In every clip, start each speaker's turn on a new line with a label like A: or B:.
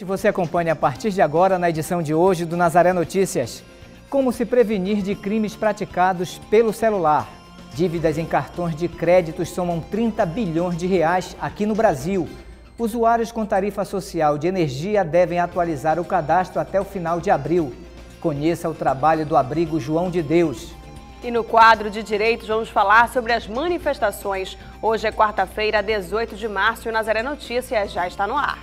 A: Você acompanha a partir de agora na edição de hoje do Nazaré Notícias. Como se prevenir de crimes praticados pelo celular. Dívidas em cartões de créditos somam 30 bilhões de reais aqui no Brasil. Usuários com tarifa social de energia devem atualizar o cadastro até o final de abril. Conheça o trabalho do abrigo João de Deus.
B: E no quadro de direitos vamos falar sobre as manifestações. Hoje é quarta-feira, 18 de março e o Nazaré Notícias já está no ar.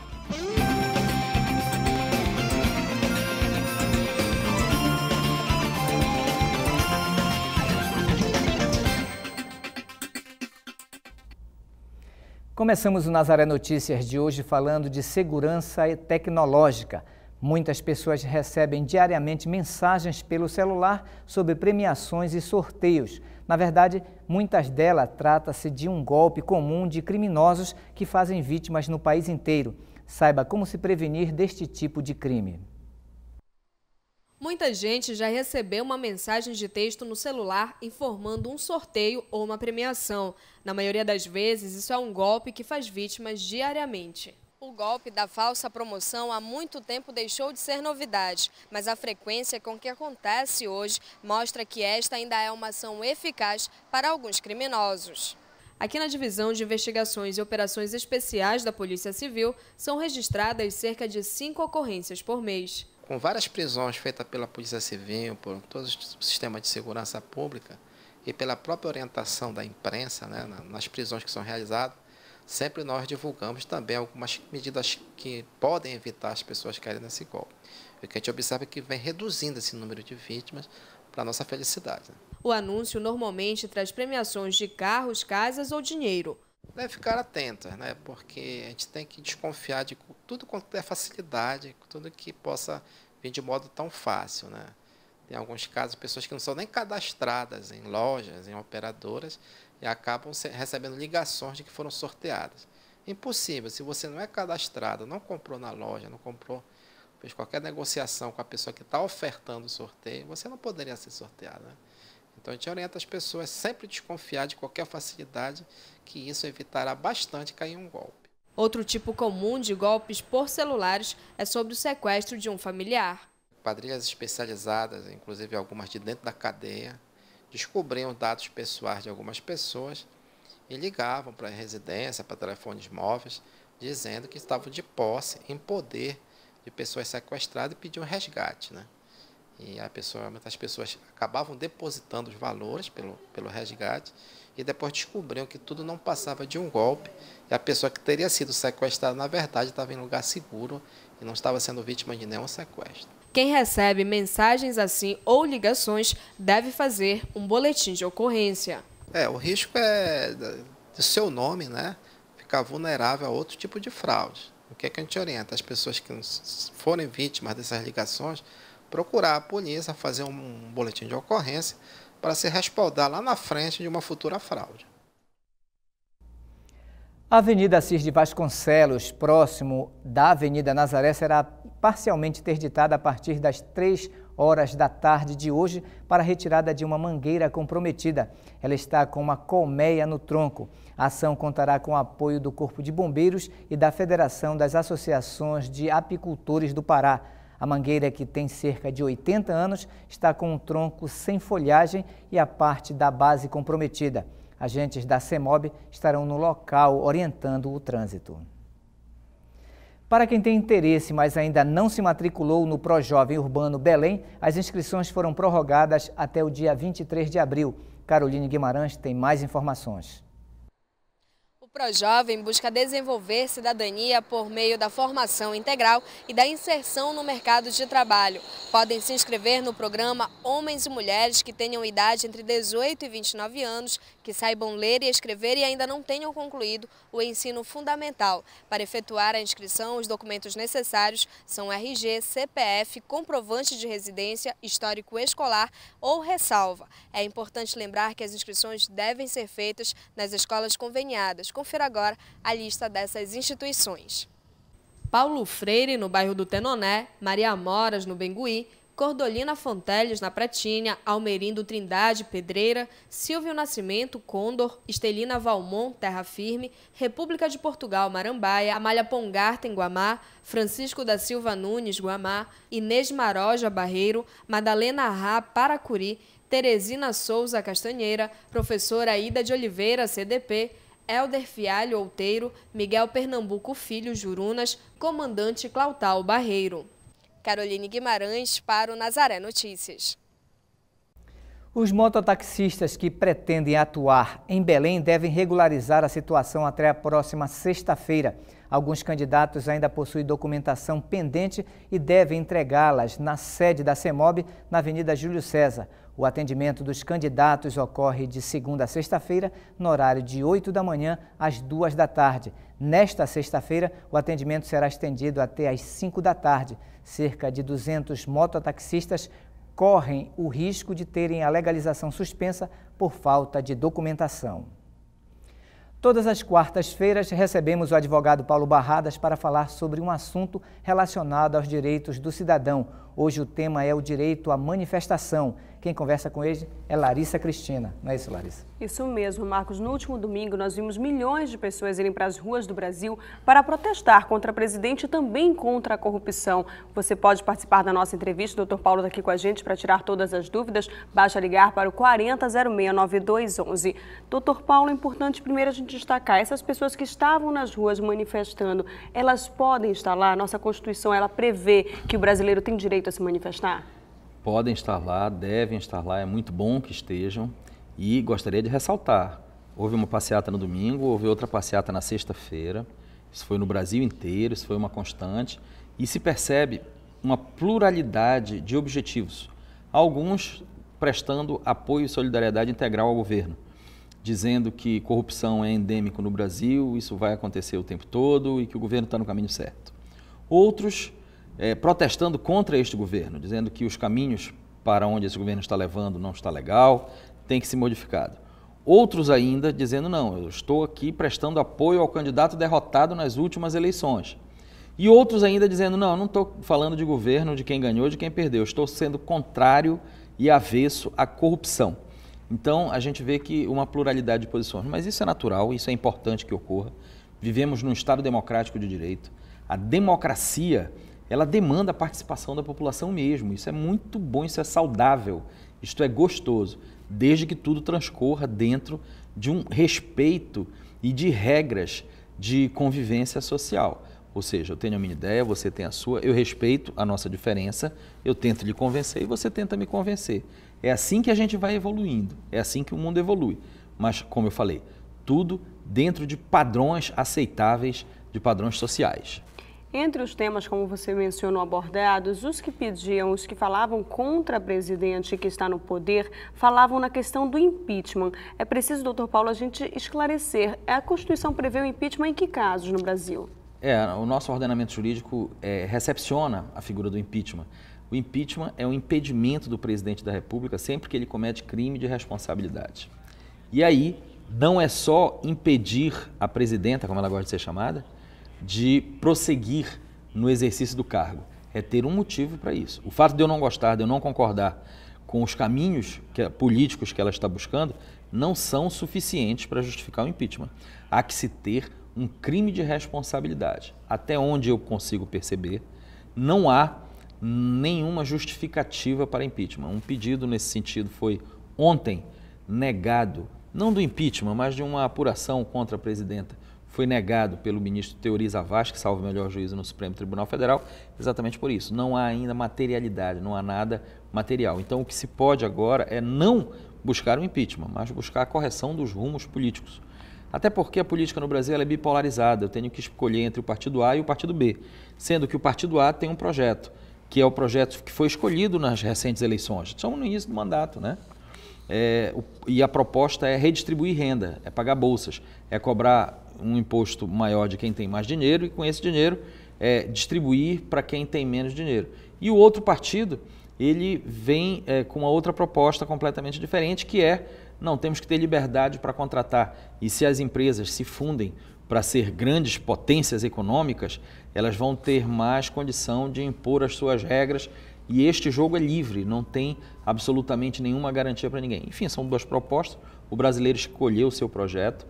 A: Começamos o Nazaré Notícias de hoje falando de segurança tecnológica. Muitas pessoas recebem diariamente mensagens pelo celular sobre premiações e sorteios. Na verdade, muitas delas trata-se de um golpe comum de criminosos que fazem vítimas no país inteiro. Saiba como se prevenir deste tipo de crime.
C: Muita gente já recebeu uma mensagem de texto no celular informando um sorteio ou uma premiação. Na maioria das vezes, isso é um golpe que faz vítimas diariamente. O golpe da falsa promoção há muito tempo deixou de ser novidade, mas a frequência com que acontece hoje mostra que esta ainda é uma ação eficaz para alguns criminosos. Aqui na Divisão de Investigações e Operações Especiais da Polícia Civil, são registradas cerca de cinco ocorrências por mês
D: com várias prisões feitas pela Polícia Civil, por todo o sistema de segurança pública e pela própria orientação da imprensa né, nas prisões que são realizadas, sempre nós divulgamos também algumas medidas que podem evitar as pessoas caírem nesse golpe. O que a gente observa é que vem reduzindo esse número de vítimas para nossa felicidade.
C: O anúncio normalmente traz premiações de carros, casas ou dinheiro.
D: Deve ficar atenta, né? porque a gente tem que desconfiar de tudo quanto é facilidade tudo que possa vir de modo tão fácil, né? Tem alguns casos, pessoas que não são nem cadastradas em lojas, em operadoras, e acabam recebendo ligações de que foram sorteadas. Impossível, se você não é cadastrado, não comprou na loja, não comprou, fez qualquer negociação com a pessoa que está ofertando o sorteio, você não poderia ser sorteado. Né? Então a gente orienta as pessoas sempre desconfiar de qualquer facilidade, que isso evitará bastante cair em um golpe. Outro tipo comum de golpes por celulares
C: é sobre o sequestro de um familiar.
D: Quadrilhas especializadas, inclusive algumas de dentro da cadeia, descobriam dados pessoais de algumas pessoas e ligavam para a residência, para telefones móveis, dizendo que estavam de posse, em poder de pessoas sequestradas e pediam resgate. Né? E a pessoa, muitas pessoas acabavam depositando os valores pelo, pelo resgate e depois descobriu que tudo não passava de um golpe e a pessoa que teria sido sequestrada, na verdade, estava em lugar seguro e não estava sendo vítima de nenhum sequestro.
C: Quem recebe mensagens assim ou ligações deve fazer um boletim de ocorrência.
D: É, o risco é do seu nome, né? Ficar vulnerável a outro tipo de fraude. O que, é que a gente orienta? As pessoas que forem vítimas dessas ligações, procurar a polícia, fazer um boletim de ocorrência para se respaldar lá na frente de uma futura fraude.
A: A Avenida Assis de Vasconcelos, próximo da Avenida Nazaré, será parcialmente interditada a partir das 3 horas da tarde de hoje para retirada de uma mangueira comprometida. Ela está com uma colmeia no tronco. A ação contará com o apoio do Corpo de Bombeiros e da Federação das Associações de Apicultores do Pará. A mangueira, que tem cerca de 80 anos, está com um tronco sem folhagem e a parte da base comprometida. Agentes da CEMOB estarão no local orientando o trânsito. Para quem tem interesse, mas ainda não se matriculou no Projovem Urbano Belém, as inscrições foram prorrogadas até o dia 23 de abril. Caroline Guimarães tem mais informações.
C: ProJovem busca desenvolver cidadania por meio da formação integral e da inserção no mercado de trabalho. Podem se inscrever no programa homens e mulheres que tenham idade entre 18 e 29 anos, que saibam ler e escrever e ainda não tenham concluído o ensino fundamental. Para efetuar a inscrição, os documentos necessários são RG, CPF, comprovante de residência, histórico escolar ou ressalva. É importante lembrar que as inscrições devem ser feitas nas escolas conveniadas, confira agora a lista dessas instituições. Paulo Freire, no bairro do Tenoné, Maria Moras, no Bengui, Cordolina Fonteles, na Pratinha, Almerindo Trindade, Pedreira, Silvio Nascimento, Condor, Estelina Valmont, Terra Firme, República de Portugal, Marambaia, Amália em Guamá, Francisco da Silva Nunes, Guamá, Inês Maroja, Barreiro, Madalena Rá, Paracuri, Teresina Souza, Castanheira, Professora Ida de Oliveira, CDP, Helder Fialho Outeiro, Miguel Pernambuco Filho Jurunas, comandante Clautal Barreiro. Caroline Guimarães para o Nazaré Notícias.
A: Os mototaxistas que pretendem atuar em Belém devem regularizar a situação até a próxima sexta-feira. Alguns candidatos ainda possuem documentação pendente e devem entregá-las na sede da CEMOB, na Avenida Júlio César. O atendimento dos candidatos ocorre de segunda a sexta-feira, no horário de 8 da manhã às 2 da tarde. Nesta sexta-feira, o atendimento será estendido até às 5 da tarde. Cerca de 200 mototaxistas correm o risco de terem a legalização suspensa por falta de documentação. Todas as quartas-feiras recebemos o advogado Paulo Barradas para falar sobre um assunto relacionado aos direitos do cidadão. Hoje o tema é o direito à manifestação. Quem conversa com ele é Larissa Cristina, não é isso, Larissa?
B: Isso mesmo, Marcos. No último domingo, nós vimos milhões de pessoas irem para as ruas do Brasil para protestar contra a presidente e também contra a corrupção. Você pode participar da nossa entrevista. O doutor Paulo está aqui com a gente para tirar todas as dúvidas. Basta ligar para o 40069211. Doutor Paulo, é importante primeiro a gente destacar: essas pessoas que estavam nas ruas manifestando, elas podem estar lá? Nossa Constituição ela prevê que o brasileiro tem direito a se manifestar?
E: podem estar lá, devem estar lá, é muito bom que estejam. E gostaria de ressaltar: houve uma passeata no domingo, houve outra passeata na sexta-feira. Isso foi no Brasil inteiro, isso foi uma constante. E se percebe uma pluralidade de objetivos. Alguns prestando apoio e solidariedade integral ao governo, dizendo que corrupção é endêmico no Brasil, isso vai acontecer o tempo todo e que o governo está no caminho certo. Outros é, protestando contra este governo, dizendo que os caminhos para onde esse governo está levando não está legal, tem que ser modificado. Outros ainda dizendo não, eu estou aqui prestando apoio ao candidato derrotado nas últimas eleições. E outros ainda dizendo não, não estou falando de governo, de quem ganhou, de quem perdeu, estou sendo contrário e avesso à corrupção. Então a gente vê que uma pluralidade de posições, mas isso é natural, isso é importante que ocorra. Vivemos num Estado democrático de direito. A democracia ela demanda a participação da população mesmo. Isso é muito bom, isso é saudável, isto é gostoso, desde que tudo transcorra dentro de um respeito e de regras de convivência social. Ou seja, eu tenho a minha ideia, você tem a sua, eu respeito a nossa diferença, eu tento lhe convencer e você tenta me convencer. É assim que a gente vai evoluindo, é assim que o mundo evolui. Mas, como eu falei, tudo dentro de padrões aceitáveis de padrões sociais.
B: Entre os temas, como você mencionou, abordados, os que pediam, os que falavam contra a presidente que está no poder, falavam na questão do impeachment. É preciso, doutor Paulo, a gente esclarecer. A Constituição prevê o impeachment em que casos no Brasil?
E: É, o nosso ordenamento jurídico é, recepciona a figura do impeachment. O impeachment é um impedimento do presidente da República sempre que ele comete crime de responsabilidade. E aí, não é só impedir a presidenta, como ela gosta de ser chamada, de prosseguir no exercício do cargo. É ter um motivo para isso. O fato de eu não gostar, de eu não concordar com os caminhos que, políticos que ela está buscando, não são suficientes para justificar o impeachment. Há que se ter um crime de responsabilidade. Até onde eu consigo perceber, não há nenhuma justificativa para impeachment. Um pedido nesse sentido foi ontem negado, não do impeachment, mas de uma apuração contra a presidenta foi negado pelo ministro Teori Zavascki, salvo melhor juízo no Supremo Tribunal Federal, exatamente por isso. Não há ainda materialidade, não há nada material. Então, o que se pode agora é não buscar o impeachment, mas buscar a correção dos rumos políticos. Até porque a política no Brasil é bipolarizada, eu tenho que escolher entre o partido A e o partido B, sendo que o partido A tem um projeto, que é o projeto que foi escolhido nas recentes eleições. Estamos no início do mandato, né? é, e a proposta é redistribuir renda, é pagar bolsas, é cobrar um imposto maior de quem tem mais dinheiro e com esse dinheiro é, distribuir para quem tem menos dinheiro. E o outro partido, ele vem é, com uma outra proposta completamente diferente, que é, não, temos que ter liberdade para contratar. E se as empresas se fundem para ser grandes potências econômicas, elas vão ter mais condição de impor as suas regras e este jogo é livre, não tem absolutamente nenhuma garantia para ninguém. Enfim, são duas propostas. O brasileiro escolheu o seu projeto.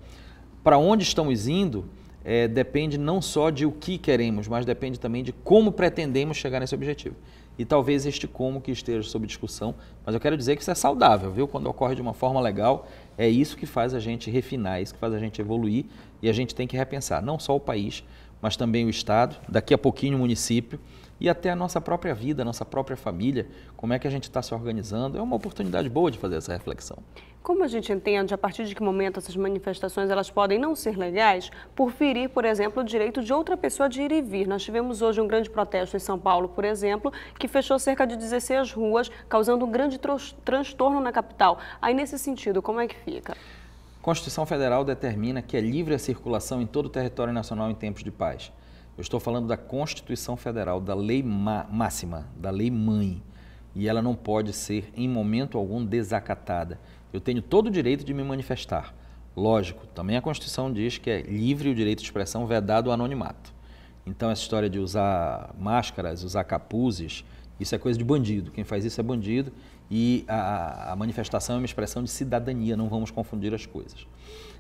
E: Para onde estamos indo é, depende não só de o que queremos, mas depende também de como pretendemos chegar nesse objetivo. E talvez este como que esteja sob discussão, mas eu quero dizer que isso é saudável, viu? Quando ocorre de uma forma legal, é isso que faz a gente refinar, é isso que faz a gente evoluir e a gente tem que repensar não só o país, mas também o Estado, daqui a pouquinho o município, e até a nossa própria vida, a nossa própria família, como é que a gente está se organizando. É uma oportunidade boa de fazer essa reflexão.
B: Como a gente entende a partir de que momento essas manifestações elas podem não ser legais por ferir, por exemplo, o direito de outra pessoa de ir e vir? Nós tivemos hoje um grande protesto em São Paulo, por exemplo, que fechou cerca de 16 ruas, causando um grande transtorno na capital. Aí, nesse sentido, como é que fica?
E: Constituição Federal determina que é livre a circulação em todo o território nacional em tempos de paz. Eu estou falando da Constituição Federal, da lei máxima, da lei mãe. E ela não pode ser, em momento algum, desacatada. Eu tenho todo o direito de me manifestar. Lógico, também a Constituição diz que é livre o direito de expressão, vedado o anonimato. Então, essa história de usar máscaras, usar capuzes, isso é coisa de bandido. Quem faz isso é bandido. E a, a manifestação é uma expressão de cidadania, não vamos confundir as coisas.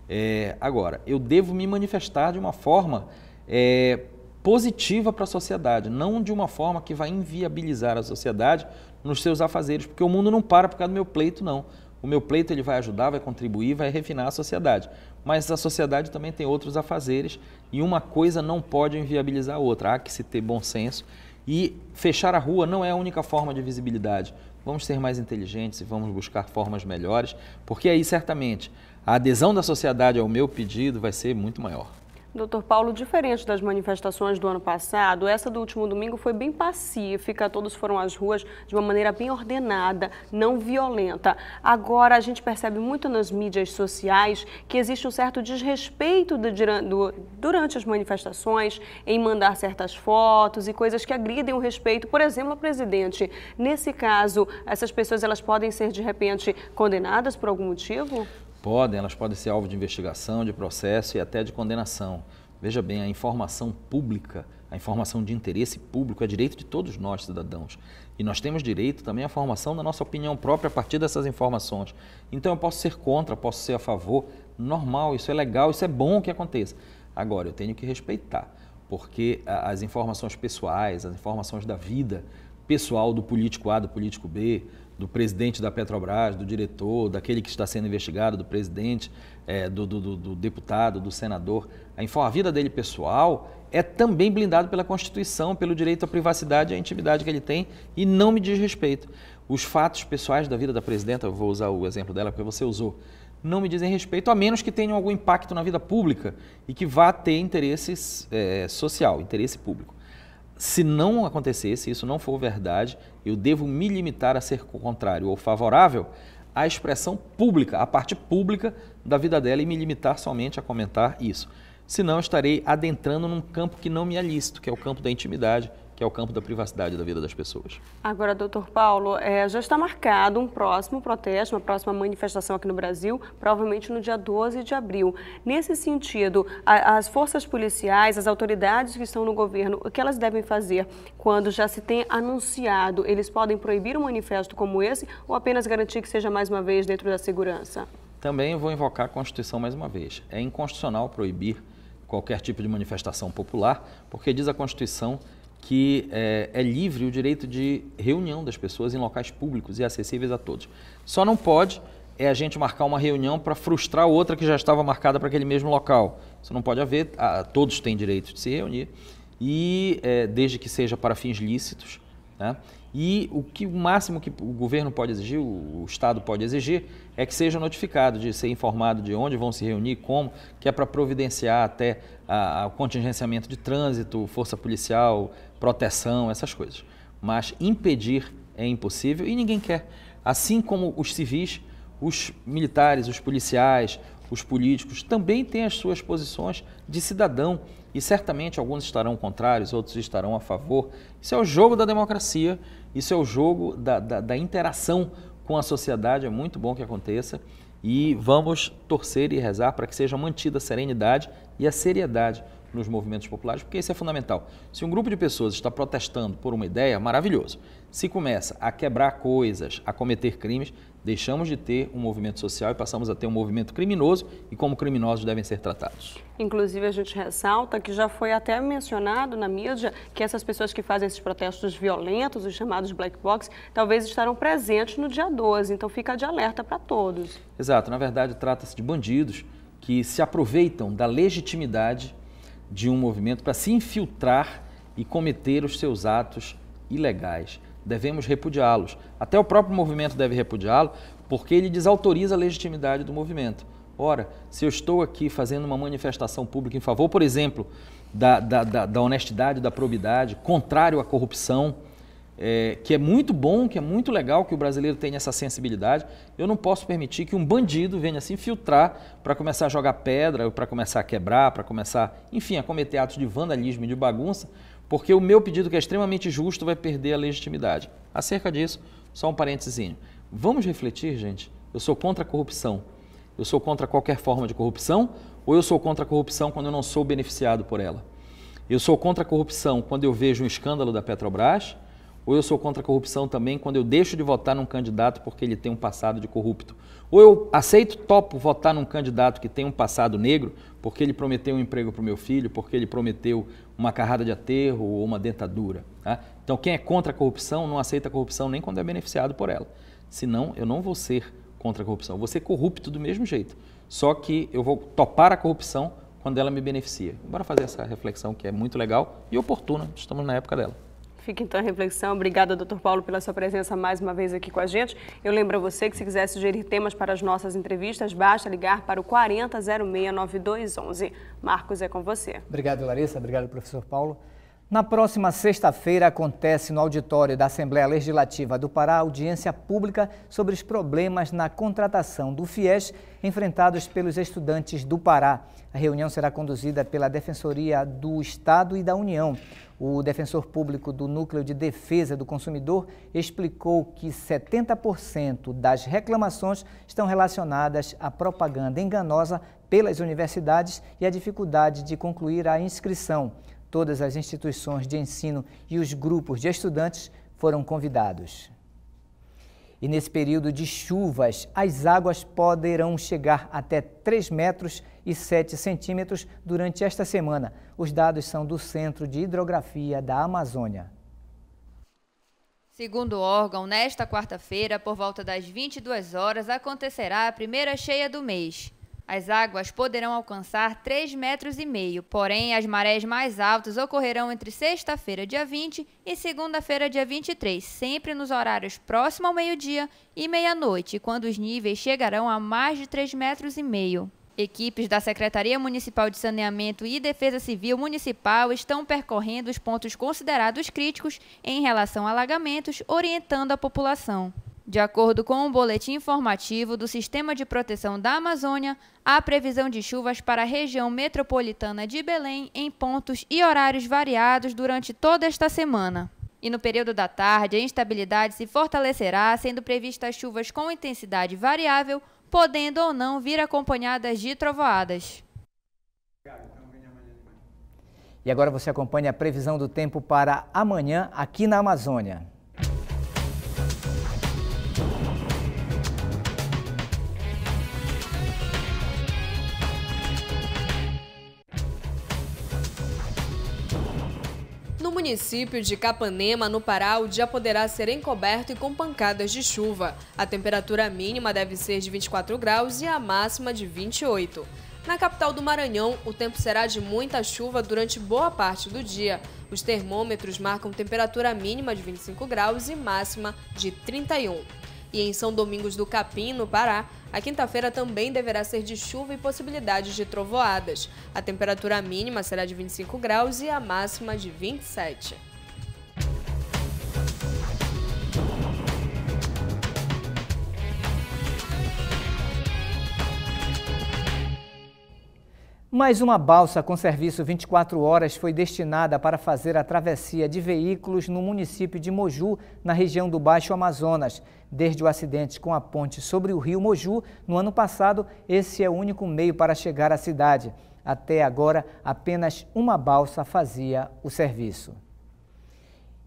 E: É, agora, eu devo me manifestar de uma forma é, positiva para a sociedade, não de uma forma que vai inviabilizar a sociedade nos seus afazeres, porque o mundo não para por causa do meu pleito, não. O meu pleito ele vai ajudar, vai contribuir, vai refinar a sociedade. Mas a sociedade também tem outros afazeres e uma coisa não pode inviabilizar a outra. Há que se ter bom senso. E fechar a rua não é a única forma de visibilidade. Vamos ser mais inteligentes e vamos buscar formas melhores, porque aí certamente a adesão da sociedade ao meu pedido vai ser muito maior.
B: Doutor Paulo, diferente das manifestações do ano passado, essa do último domingo foi bem pacífica, todos foram às ruas de uma maneira bem ordenada, não violenta. Agora, a gente percebe muito nas mídias sociais que existe um certo desrespeito do, do, durante as manifestações em mandar certas fotos e coisas que agridem o respeito, por exemplo, ao presidente. Nesse caso, essas pessoas elas podem ser, de repente, condenadas por algum motivo?
E: Podem, elas podem ser alvo de investigação, de processo e até de condenação. Veja bem, a informação pública, a informação de interesse público é direito de todos nós, cidadãos. E nós temos direito também à formação da nossa opinião própria a partir dessas informações. Então eu posso ser contra, posso ser a favor, normal, isso é legal, isso é bom que aconteça. Agora, eu tenho que respeitar, porque as informações pessoais, as informações da vida pessoal do político A, do político B, do presidente da Petrobras, do diretor, daquele que está sendo investigado, do presidente, é, do, do, do, deputado, do senador. A vida dele pessoal é também blindado pela Constituição, pelo direito à privacidade e à intimidade que ele tem e não me diz respeito. Os fatos pessoais da vida da presidenta, eu vou usar o exemplo dela porque você usou, não me dizem respeito, a menos que tenham algum impacto na vida pública e que vá ter interesse é, social, interesse público se não acontecer, se isso não for verdade, eu devo me limitar a ser contrário ou favorável à expressão pública, à parte pública da vida dela e me limitar somente a comentar isso. Senão, estarei adentrando num campo que não me é lícito, que é o campo da intimidade, que é o campo da privacidade da vida das pessoas.
B: Agora, doutor Paulo, é, já está marcado um próximo protesto, uma próxima manifestação aqui no Brasil, provavelmente no dia 12 de abril. Nesse sentido, a, as forças policiais, as autoridades que estão no governo, o que elas devem fazer quando já se tem anunciado? Eles podem proibir um manifesto como esse ou apenas garantir que seja mais uma vez dentro da segurança?
E: Também vou invocar a Constituição mais uma vez. É inconstitucional proibir qualquer tipo de manifestação popular, porque diz a Constituição que é, é, livre o direito de reunião das pessoas em locais públicos e acessíveis a todos. Só não pode é a gente marcar uma reunião para frustrar outra que já estava marcada para aquele mesmo local. Isso não pode haver, a, todos têm direito de se reunir, e é, desde que seja para fins lícitos. Né? E o, que, o máximo que o governo pode exigir, o, o Estado pode exigir, é que seja notificado, de ser informado de onde vão se reunir, como, que é para providenciar até o contingenciamento de trânsito, força policial, proteção, essas coisas. Mas impedir é impossível e ninguém quer. Assim como os civis, os militares, os policiais, os políticos também têm as suas posições de cidadão e certamente alguns estarão contrários, outros estarão a favor. Isso é o jogo da democracia, isso é o jogo da, da, da interação com a sociedade, é muito bom que aconteça e vamos torcer e rezar para que seja mantida a serenidade e a seriedade nos movimentos populares, porque isso é fundamental. Se um grupo de pessoas está protestando por uma ideia, maravilhoso. Se começa a quebrar coisas, a cometer crimes, Deixamos de ter um movimento social e passamos a ter um movimento criminoso e como criminosos devem ser tratados.
B: Inclusive, a gente ressalta que já foi até mencionado na mídia que essas pessoas que fazem esses protestos violentos, os chamados black box, talvez estarão presentes no dia 12. Então, fica de alerta para todos.
E: Exato. Na verdade, trata-se de bandidos que se aproveitam da legitimidade de um movimento para se infiltrar e cometer os seus atos ilegais devemos repudiá-los. Até o próprio movimento deve repudiá-lo, porque ele desautoriza a legitimidade do movimento. Ora, se eu estou aqui fazendo uma manifestação pública em favor, por exemplo, da, da, da, da honestidade, da probidade, contrário à corrupção, é, que é muito bom, que é muito legal que o brasileiro tenha essa sensibilidade, eu não posso permitir que um bandido venha se infiltrar para começar a jogar pedra, para começar a quebrar, para começar, enfim, a cometer atos de vandalismo e de bagunça, porque o meu pedido, que é extremamente justo, vai perder a legitimidade. Acerca disso, só um parênteses. Vamos refletir, gente? Eu sou contra a corrupção. Eu sou contra qualquer forma de corrupção ou eu sou contra a corrupção quando eu não sou beneficiado por ela? Eu sou contra a corrupção quando eu vejo um escândalo da Petrobras ou eu sou contra a corrupção também quando eu deixo de votar num candidato porque ele tem um passado de corrupto. Ou eu aceito, topo votar num candidato que tem um passado negro porque ele prometeu um emprego para o meu filho, porque ele prometeu uma carrada de aterro ou uma dentadura. Tá? Então, quem é contra a corrupção não aceita a corrupção nem quando é beneficiado por ela. Senão, eu não vou ser contra a corrupção. Eu vou ser corrupto do mesmo jeito. Só que eu vou topar a corrupção quando ela me beneficia. Bora fazer essa reflexão que é muito legal e oportuna, estamos na época dela.
B: Fica então a reflexão. Obrigada, doutor Paulo, pela sua presença mais uma vez aqui com a gente. Eu lembro a você que se quiser sugerir temas para as nossas entrevistas, basta ligar para o 40069211. Marcos, é com você.
A: Obrigado, Larissa. Obrigado, professor Paulo. Na próxima sexta-feira acontece no auditório da Assembleia Legislativa do Pará audiência pública sobre os problemas na contratação do FIES enfrentados pelos estudantes do Pará. A reunião será conduzida pela Defensoria do Estado e da União. O defensor público do Núcleo de Defesa do Consumidor explicou que 70% das reclamações estão relacionadas à propaganda enganosa pelas universidades e à dificuldade de concluir a inscrição todas as instituições de ensino e os grupos de estudantes foram convidados. E nesse período de chuvas, as águas poderão chegar até 3 metros e 7 centímetros durante esta semana. Os dados são do Centro de Hidrografia da Amazônia.
F: Segundo o órgão, nesta quarta-feira, por volta das 22 horas, acontecerá a primeira cheia do mês. As águas poderão alcançar 3,5 metros, e meio, porém as marés mais altas ocorrerão entre sexta-feira, dia 20, e segunda-feira, dia 23, sempre nos horários próximo ao meio-dia e meia-noite, quando os níveis chegarão a mais de 3,5 metros. e meio. Equipes da Secretaria Municipal de Saneamento e Defesa Civil Municipal estão percorrendo os pontos considerados críticos em relação a alagamentos, orientando a população. De acordo com o um boletim informativo do Sistema de Proteção da Amazônia, há previsão de chuvas para a região metropolitana de Belém em pontos e horários variados durante toda esta semana. E no período da tarde, a instabilidade se fortalecerá, sendo previstas chuvas com intensidade variável, podendo ou não vir acompanhadas de trovoadas.
A: E agora você acompanha a previsão do tempo para amanhã aqui na Amazônia.
C: município de Capanema, no Pará, o dia poderá ser encoberto e com pancadas de chuva. A temperatura mínima deve ser de 24 graus e a máxima de 28. Na capital do Maranhão, o tempo será de muita chuva durante boa parte do dia. Os termômetros marcam temperatura mínima de 25 graus e máxima de 31. E em São Domingos do Capim, no Pará, a quinta-feira também deverá ser de chuva e possibilidades de trovoadas. A temperatura mínima será de 25 graus e a máxima de 27.
A: Mais uma balsa com serviço 24 horas foi destinada para fazer a travessia de veículos no município de Moju, na região do Baixo Amazonas. Desde o acidente com a ponte sobre o rio Moju, no ano passado, esse é o único meio para chegar à cidade. Até agora, apenas uma balsa fazia o serviço.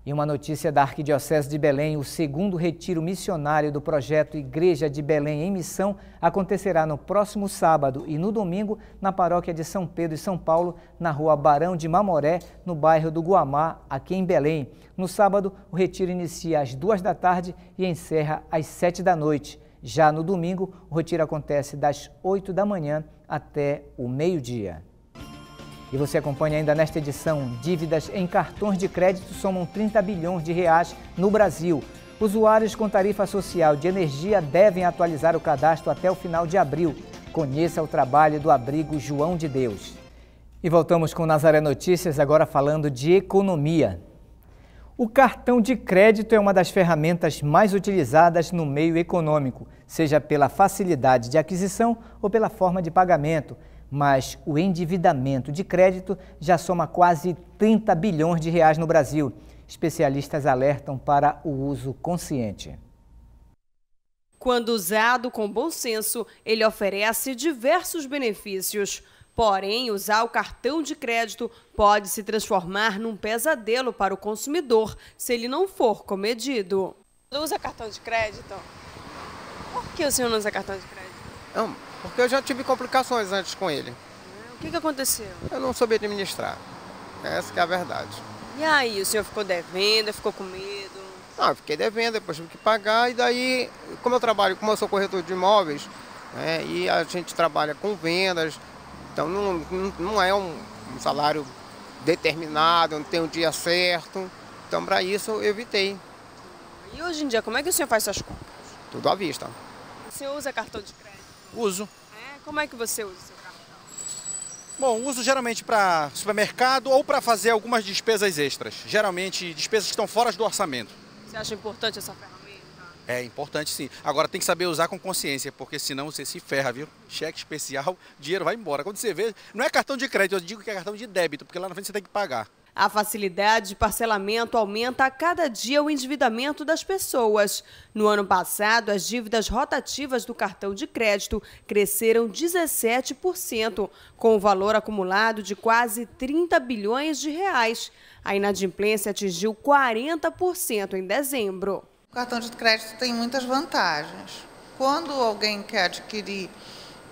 A: E uma notícia da Arquidiocese de Belém, o segundo retiro missionário do projeto Igreja de Belém em Missão acontecerá no próximo sábado e no domingo na paróquia de São Pedro e São Paulo, na rua Barão de Mamoré, no bairro do Guamá, aqui em Belém. No sábado, o retiro inicia às duas da tarde e encerra às sete da noite. Já no domingo, o retiro acontece das oito da manhã até o meio-dia. E você acompanha ainda nesta edição: dívidas em cartões de crédito somam 30 bilhões de reais no Brasil. Usuários com tarifa social de energia devem atualizar o cadastro até o final de abril. Conheça o trabalho do abrigo João de Deus. E voltamos com Nazaré Notícias, agora falando de economia. O cartão de crédito é uma das ferramentas mais utilizadas no meio econômico, seja pela facilidade de aquisição ou pela forma de pagamento mas o endividamento de crédito já soma quase 30 bilhões de reais no Brasil. Especialistas alertam para o uso consciente.
B: Quando usado com bom senso, ele oferece diversos benefícios. Porém, usar o cartão de crédito pode se transformar num pesadelo para o consumidor se ele não for comedido. Usa cartão de crédito? Por que o senhor não usa
D: cartão de crédito? Não, é porque eu já tive complicações antes com ele. O que, que aconteceu? Eu não soube administrar. Essa é a verdade.
B: E aí, o senhor ficou devendo, ficou com
D: medo? Não, ah, eu fiquei devendo, depois tive que pagar. E daí, como eu trabalho, como eu sou corretor de imóveis, né, e a gente trabalha com vendas, então não, não, não é um, um salário determinado, não tem um dia certo. Então, para isso, eu evitei. E hoje em dia, como é que o senhor faz suas compras? Tudo à vista.
B: O senhor usa cartão de crédito? Uso. É, como é que você usa o seu cartão?
G: Bom, uso geralmente para supermercado ou para fazer algumas despesas extras. Geralmente despesas que estão fora do orçamento.
B: Você acha importante essa ferramenta?
G: É importante sim. Agora tem que saber usar com consciência, porque senão você se ferra, viu? Cheque especial, dinheiro vai embora. Quando você vê, não é cartão de crédito, eu digo que é cartão de débito, porque lá na frente você tem que pagar.
B: A facilidade de parcelamento aumenta a cada dia o endividamento das pessoas. No ano passado, as dívidas rotativas do cartão de crédito cresceram 17%, com o um valor acumulado de quase 30 bilhões de reais. A inadimplência atingiu 40%
H: em dezembro. O cartão de crédito tem muitas vantagens. Quando alguém quer adquirir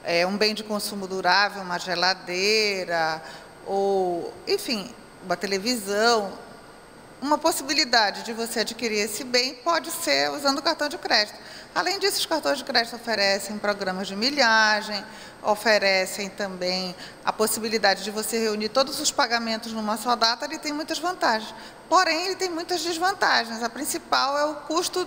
H: é, um bem de consumo durável, uma geladeira ou, enfim, uma televisão, uma possibilidade de você adquirir esse bem pode ser usando o cartão de crédito. Além disso, os cartões de crédito oferecem programas de milhagem, oferecem também a possibilidade de você reunir todos os pagamentos numa só data, ele tem muitas vantagens. Porém, ele tem muitas desvantagens. A principal é o custo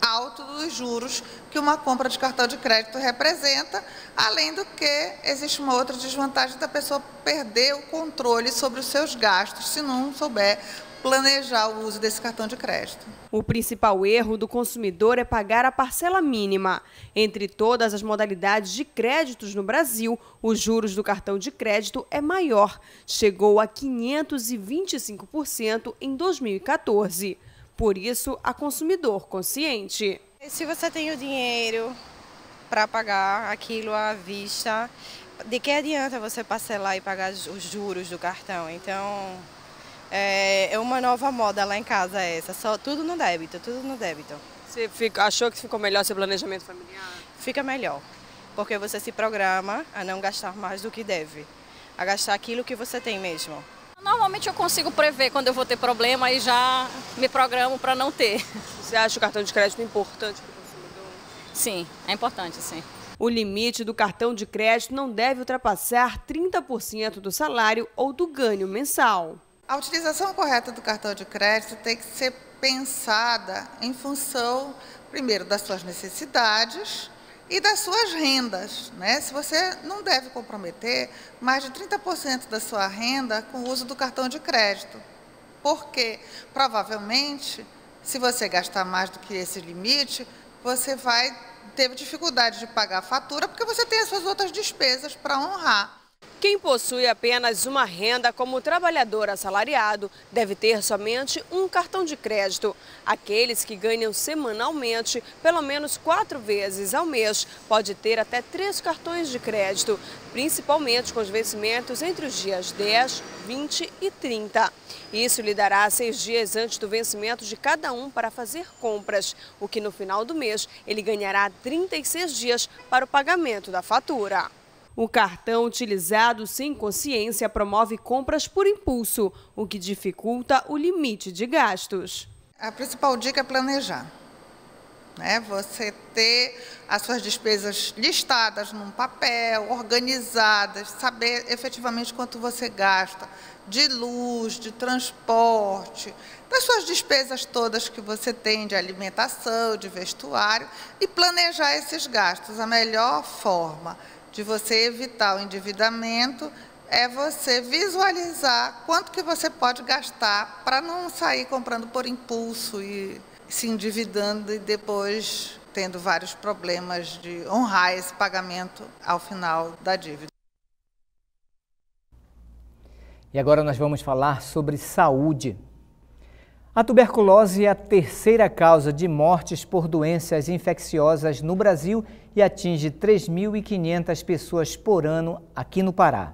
H: alto dos juros que uma compra de cartão de crédito representa, além do que existe uma outra desvantagem da pessoa perder o controle sobre os seus gastos se não souber planejar o uso desse cartão de
B: crédito. O principal erro do consumidor é pagar a parcela mínima. Entre todas as modalidades de créditos no Brasil, os juros do cartão de crédito é maior, chegou a 525% em 2014. Por isso, a consumidor consciente. Se você tem o dinheiro para pagar aquilo à vista, de que adianta você parcelar e pagar os juros do cartão? Então, é, é, uma nova moda lá em casa essa, só tudo no débito, tudo no débito. Você fica, achou que ficou melhor seu planejamento familiar? Fica melhor, porque você se programa a não gastar mais do que deve, a gastar aquilo que você
I: tem mesmo.
B: Normalmente eu consigo prever quando eu vou ter problema e já me programo para não ter. Você acha o cartão de crédito importante para o consumidor? Sim, é importante, sim. O limite do cartão de crédito não deve ultrapassar 30% do salário
H: ou do ganho mensal. A utilização correta do cartão de crédito tem que ser pensada em função, primeiro, das suas necessidades e das suas rendas. Né? Se você não deve comprometer mais de 30% da sua renda com o uso do cartão de crédito. Porque, provavelmente, se você gastar mais do que esse limite, você vai ter dificuldade de pagar a fatura, porque você tem as suas outras despesas para honrar. Quem possui apenas
B: uma renda como trabalhador assalariado deve ter somente um cartão de crédito. Aqueles que ganham semanalmente pelo menos quatro vezes ao mês pode ter até três cartões de crédito, principalmente com os vencimentos entre os dias 10, 20 e 30. Isso lhe dará seis dias antes do vencimento de cada um para fazer compras, o que no final do mês ele ganhará 36 dias para o pagamento da fatura. O cartão utilizado sem consciência promove compras por impulso, o que dificulta o limite de gastos. A
H: principal dica é planejar. Né? Você ter as suas despesas listadas num papel, organizadas, saber efetivamente quanto você gasta de luz, de transporte, das suas despesas todas que você tem de alimentação, de vestuário e planejar esses gastos. A melhor forma de você evitar o endividamento é você visualizar quanto que você pode gastar para não sair comprando por impulso e se endividando e depois tendo vários problemas de honrar esse pagamento ao final da dívida.
A: E agora nós vamos falar sobre saúde. A tuberculose é a terceira causa de mortes por doenças infecciosas no Brasil e atinge 3.500 pessoas por ano aqui no Pará.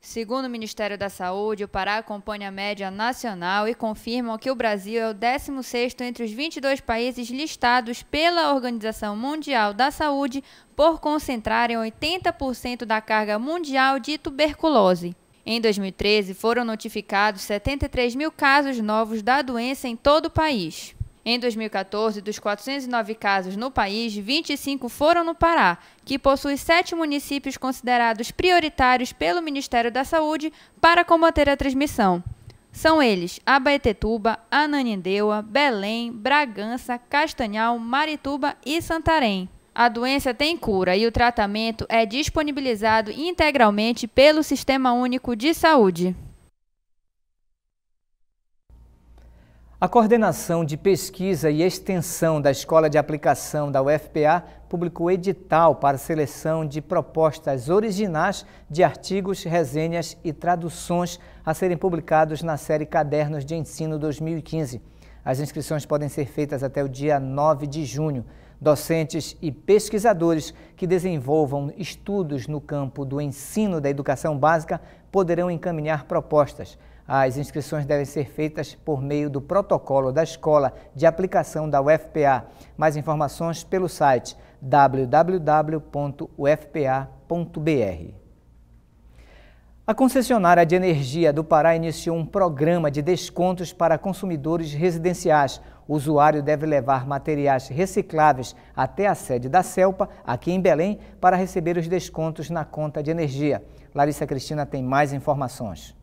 F: Segundo o Ministério da Saúde, o Pará acompanha a média nacional e confirma que o Brasil é o 16º entre os 22 países listados pela Organização Mundial da Saúde por concentrarem 80% da carga mundial de tuberculose. Em 2013, foram notificados 73 mil casos novos da doença em todo o país. Em 2014, dos 409 casos no país, 25 foram no Pará, que possui sete municípios considerados prioritários pelo Ministério da Saúde para combater a transmissão. São eles Abaetetuba, Ananindeua, Belém, Bragança, Castanhal, Marituba e Santarém. A doença tem cura e o tratamento é disponibilizado integralmente pelo Sistema Único de Saúde.
A: A coordenação de pesquisa e extensão da Escola de Aplicação da UFPA publicou edital para seleção de propostas originais de artigos, resenhas e traduções a serem publicados na série Cadernos de Ensino 2015. As inscrições podem ser feitas até o dia 9 de junho docentes e pesquisadores que desenvolvam estudos no campo do ensino da educação básica poderão encaminhar propostas. As inscrições devem ser feitas por meio do protocolo da escola de aplicação da UFPA. Mais informações pelo site www.ufpa.br. A concessionária de energia do Pará iniciou um programa de descontos para consumidores residenciais. O usuário deve levar materiais recicláveis até a sede da CELPA, aqui em Belém, para receber os descontos na conta de energia. Larissa Cristina tem mais informações.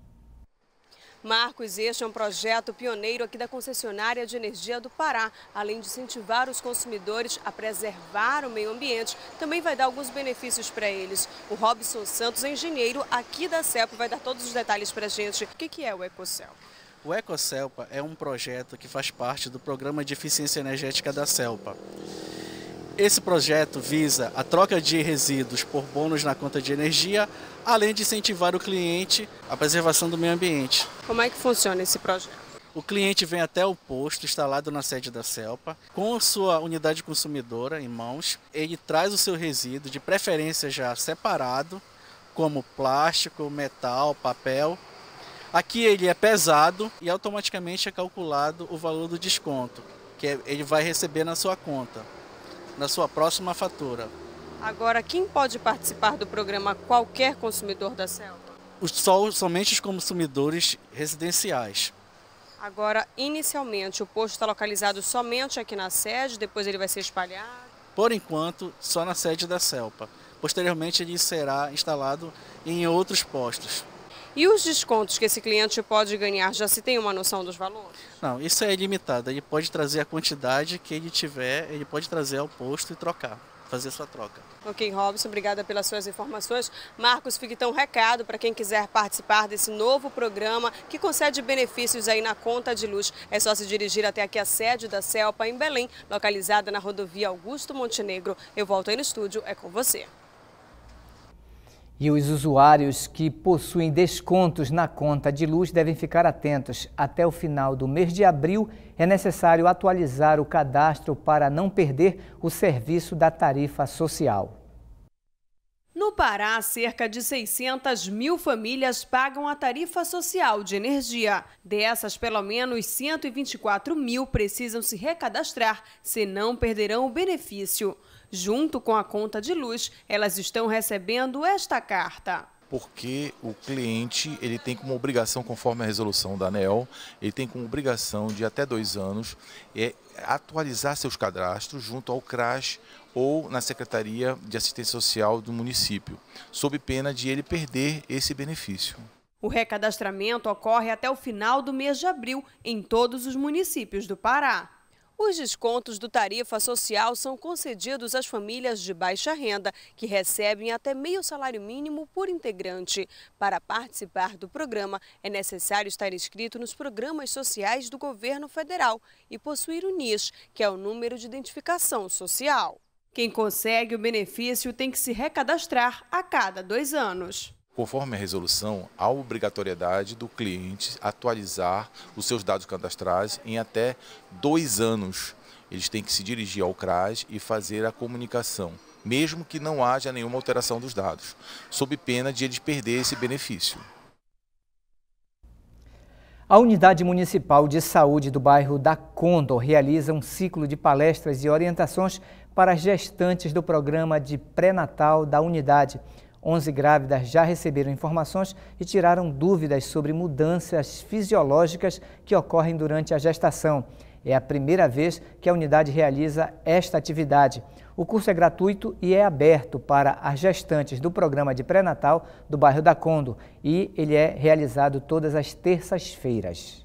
B: Marcos, este é um projeto pioneiro aqui da concessionária de energia do Pará. Além de incentivar os consumidores a preservar o meio ambiente, também vai dar alguns benefícios para eles. O Robson Santos, engenheiro aqui da CEPO, vai dar todos os detalhes para a gente. O que é o EcoCel?
G: O EcoCelpa é um projeto que faz parte do Programa de Eficiência Energética da CELPA. Esse projeto visa a troca de resíduos por bônus na conta de energia, além de incentivar o cliente à preservação do meio ambiente. Como é que funciona esse projeto? O cliente vem até o posto instalado na sede da CELPA, com sua unidade consumidora em mãos. Ele traz o seu resíduo, de preferência já separado, como plástico, metal, papel, Aqui ele é pesado e automaticamente é calculado o valor do desconto, que é, ele vai receber na sua conta, na sua próxima fatura.
B: Agora, quem pode participar do programa Qualquer Consumidor da Selva?
G: só, somente os consumidores residenciais.
B: Agora, inicialmente, o posto está localizado somente aqui na sede, depois ele vai ser espalhado?
G: Por enquanto, só na sede da Selpa. Posteriormente, ele será instalado em outros postos.
B: E os descontos que esse cliente pode ganhar, já se tem uma noção dos valores?
G: Não, isso é ilimitado. Ele pode trazer a quantidade que ele tiver, ele pode trazer ao posto e trocar, fazer sua troca.
B: Ok, Robson, obrigada pelas suas informações. Marcos, fique então recado para quem quiser participar desse novo programa que concede benefícios aí na conta de luz. É só se dirigir até aqui a sede da CELPA em Belém, localizada na rodovia Augusto Montenegro. Eu volto aí no estúdio, é com você.
A: E os usuários que possuem descontos na conta de luz devem ficar atentos. Até o final do mês de abril, é necessário atualizar o cadastro para não perder o serviço da tarifa social.
B: No Pará, cerca de 600 mil famílias pagam a tarifa social de energia. Dessas, pelo menos 124 mil precisam se recadastrar, senão perderão o benefício junto com a conta de luz, elas estão recebendo esta carta
H: porque o
E: cliente ele tem como obrigação, conforme a resolução da ANEL, ele tem como obrigação de até dois anos é, atualizar seus cadastros junto ao CRAS ou na Secretaria de Assistência Social do município, sob pena de ele perder esse benefício.
B: O recadastramento ocorre até o final do mês de abril em todos os municípios do Pará. Os descontos do tarifa social são concedidos às famílias de baixa renda, que recebem até meio salário mínimo por integrante. Para participar do programa, é necessário estar inscrito nos programas sociais do governo federal e possuir o NIS, que é o número de identificação social. Quem consegue o benefício tem que se recadastrar a cada dois anos.
E: Conforme a resolução, há obrigatoriedade do cliente atualizar os seus dados cadastrais em até dois anos. Eles têm que se dirigir ao CRAS e fazer a comunicação, mesmo que não haja nenhuma alteração dos dados, sob pena de eles perder esse benefício.
A: A Unidade Municipal de Saúde do bairro da Condor realiza um ciclo de palestras e orientações para as gestantes do programa de pré-natal da unidade. 11 grávidas já receberam informações e tiraram dúvidas sobre mudanças fisiológicas que ocorrem durante a gestação. É a primeira vez que a unidade realiza esta atividade. O curso é gratuito e é aberto para as gestantes do programa de pré-natal do bairro da Condo e ele é realizado todas as terças-feiras.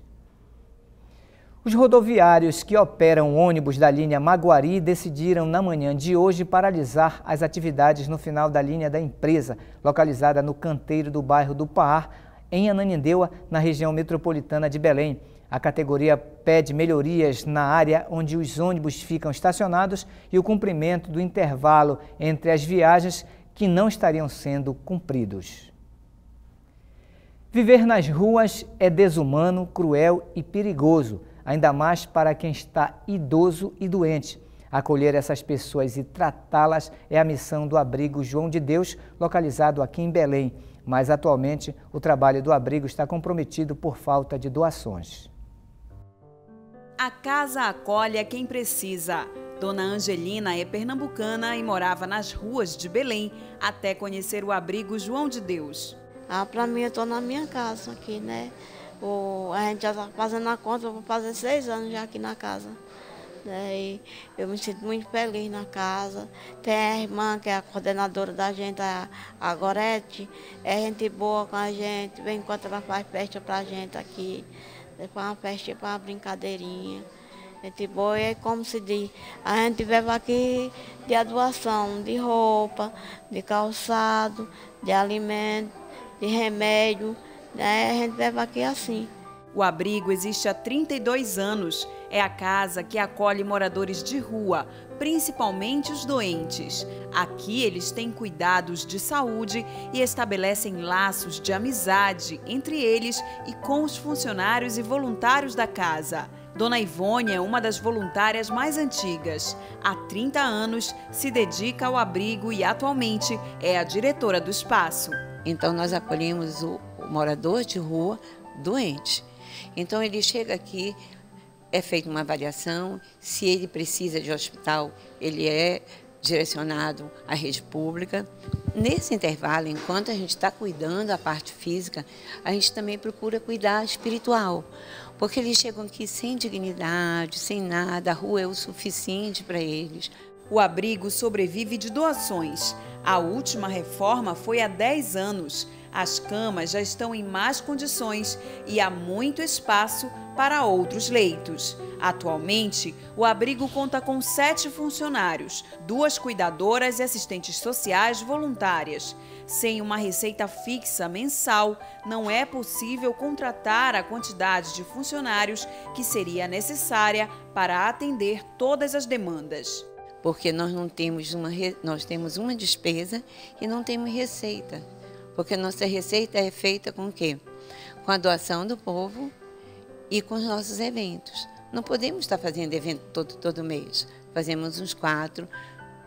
A: Os rodoviários que operam ônibus da linha Maguari decidiram na manhã de hoje paralisar as atividades no final da linha da empresa, localizada no canteiro do bairro do Paar, em Ananindeua, na região metropolitana de Belém. A categoria pede melhorias na área onde os ônibus ficam estacionados e o cumprimento do intervalo entre as viagens que não estariam sendo cumpridos. Viver nas ruas é desumano, cruel e perigoso ainda mais para quem está idoso e doente. Acolher essas pessoas e tratá-las é a missão do Abrigo João de Deus, localizado aqui em Belém. Mas atualmente o trabalho do abrigo está comprometido por falta de doações.
J: A casa acolhe a quem precisa. Dona Angelina é pernambucana e morava
I: nas ruas
J: de Belém até conhecer o abrigo João de Deus.
I: Ah, para mim eu estou na minha casa aqui, né? O, a gente já está fazendo a conta, vou fazer seis anos já aqui na casa. Né? E eu me sinto muito feliz na casa. Tem a irmã, que é a coordenadora da gente, a, Gorete, é gente boa com a gente, vem enquanto ela faz festa para a gente aqui. Faz é uma festa é para uma brincadeirinha. Gente boa, e é como se diz, a gente vive aqui de doação de roupa, de calçado, de alimento, de remédio.
J: É, a gente leva aqui assim. O abrigo existe há 32 anos. É a casa que acolhe moradores de rua, principalmente os doentes. Aqui eles têm cuidados de saúde e estabelecem laços de amizade entre eles e com os funcionários e voluntários da casa. Dona Ivone é uma das voluntárias mais antigas. Há 30 anos se dedica ao abrigo e atualmente é a diretora do espaço. Então nós acolhemos o
I: morador de rua doente. Então ele chega aqui, é feita uma avaliação, se ele precisa de hospital, ele é direcionado à rede pública. Nesse intervalo, enquanto a gente está cuidando a parte física, a gente também procura cuidar espiritual, porque eles chegam aqui sem dignidade, sem nada, a rua é o suficiente para eles. O abrigo sobrevive
J: de doações. A última reforma foi há 10 anos. As camas já estão em más condições e há muito espaço para outros leitos. Atualmente, o abrigo conta com sete funcionários, duas cuidadoras e assistentes sociais voluntárias. Sem uma receita fixa mensal, não é possível contratar a quantidade de funcionários que seria necessária
I: para atender todas as demandas. Porque nós não temos uma, nós temos uma despesa e não temos receita. Porque nossa receita é feita com o quê? Com a doação do povo e com os nossos eventos. Não podemos estar fazendo evento todo, todo mês. Fazemos uns quatro.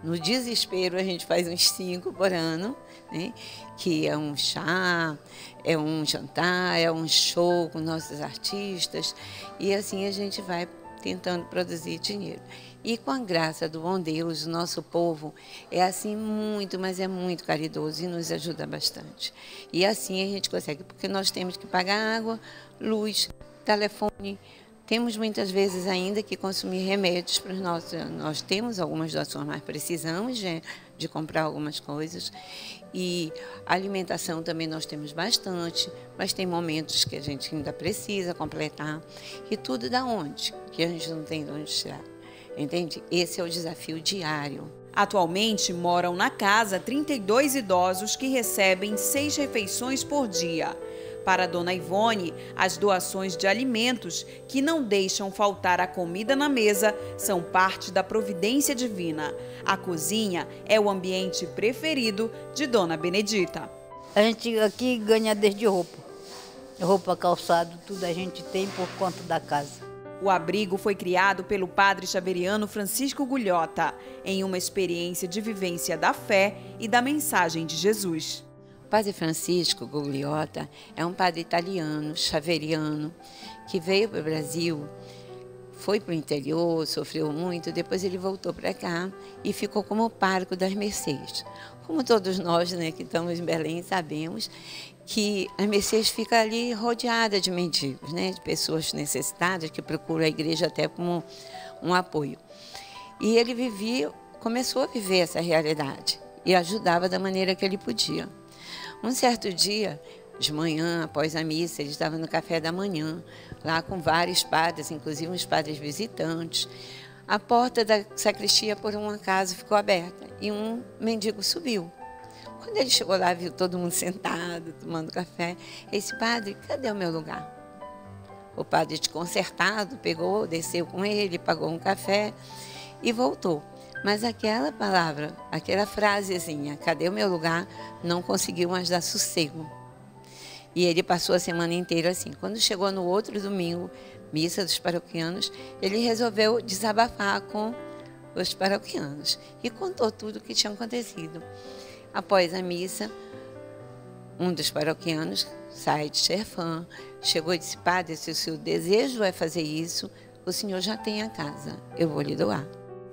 I: No desespero, a gente faz uns cinco por ano, né? que é um chá, é um jantar, é um show com nossos artistas. E assim a gente vai tentando produzir dinheiro. E com a graça do bom Deus, nosso povo é assim muito, mas é muito caridoso e nos ajuda bastante. E assim a gente consegue, porque nós temos que pagar água, luz, telefone. Temos muitas vezes ainda que consumir remédios para os nossos. Nós temos algumas doações, mas precisamos de, de comprar algumas coisas. E alimentação também nós temos bastante, mas tem momentos que a gente ainda precisa completar. E tudo da onde? Que a gente não tem de onde tirar. Entende? Esse é o desafio diário. Atualmente
J: moram na casa 32 idosos que recebem seis refeições por dia. Para Dona Ivone, as doações de alimentos que não deixam faltar a comida na mesa são parte da providência divina. A cozinha é o ambiente preferido de Dona Benedita.
I: A gente aqui ganha desde roupa, roupa, calçado, tudo a gente tem por conta da casa. O abrigo
J: foi criado pelo padre xaveriano Francisco Gulhota, em uma experiência de vivência
I: da fé e da mensagem de Jesus. O padre Francisco Gugliotta é um padre italiano, chaveriano que veio para o Brasil, foi para o interior, sofreu muito, depois ele voltou para cá e ficou como pároco das Mercês. Como todos nós né, que estamos em Belém sabemos que a Mercedes fica ali rodeada de mendigos, né, de pessoas necessitadas que procuram a igreja até como um apoio. E ele vivia, começou a viver essa realidade e ajudava da maneira que ele podia. Um certo dia, de manhã, após a missa, ele estava no café da manhã, lá com vários padres, inclusive uns padres visitantes. A porta da sacristia, por um acaso, ficou aberta e um mendigo subiu quando ele chegou lá, viu todo mundo sentado, tomando café. esse padre, cadê o meu lugar? O padre desconcertado pegou, desceu com ele, pagou um café e voltou. Mas aquela palavra, aquela frasezinha, cadê o meu lugar, não conseguiu mais dar sossego. E ele passou a semana inteira assim. Quando chegou no outro domingo, missa dos paroquianos, ele resolveu desabafar com os paroquianos e contou tudo o que tinha acontecido. Após a missa, um dos paroquianos sai de Xerfã, chegou e disse, padre, se o seu desejo é fazer isso, o senhor já tem a casa, eu vou lhe doar.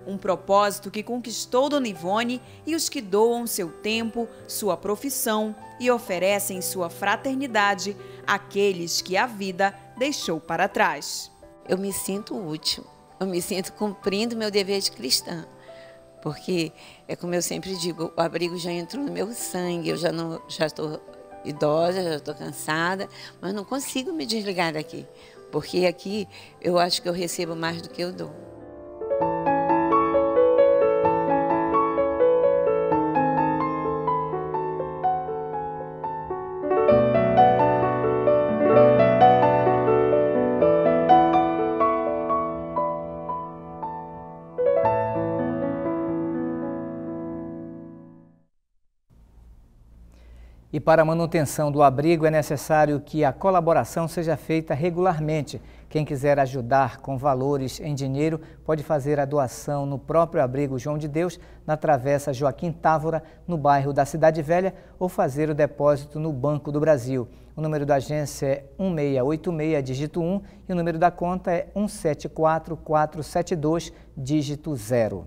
I: Um propósito que conquistou Dona Ivone
J: e os que doam seu tempo, sua profissão e oferecem sua fraternidade àqueles que a vida deixou para trás. Eu me sinto útil,
I: eu me sinto cumprindo meu dever de cristã. Porque é como eu sempre digo, o abrigo já entrou no meu sangue, eu já não já estou idosa, já estou cansada, mas não consigo me desligar daqui, porque aqui eu acho que eu recebo mais do que eu dou.
A: para a manutenção do abrigo é necessário que a colaboração seja feita regularmente. Quem quiser ajudar com valores em dinheiro pode fazer a doação no próprio abrigo João de Deus, na Travessa Joaquim Távora, no bairro da Cidade Velha, ou fazer o depósito no Banco do Brasil. O número da agência é 1686, dígito 1, e o número da conta é 174472, dígito 0.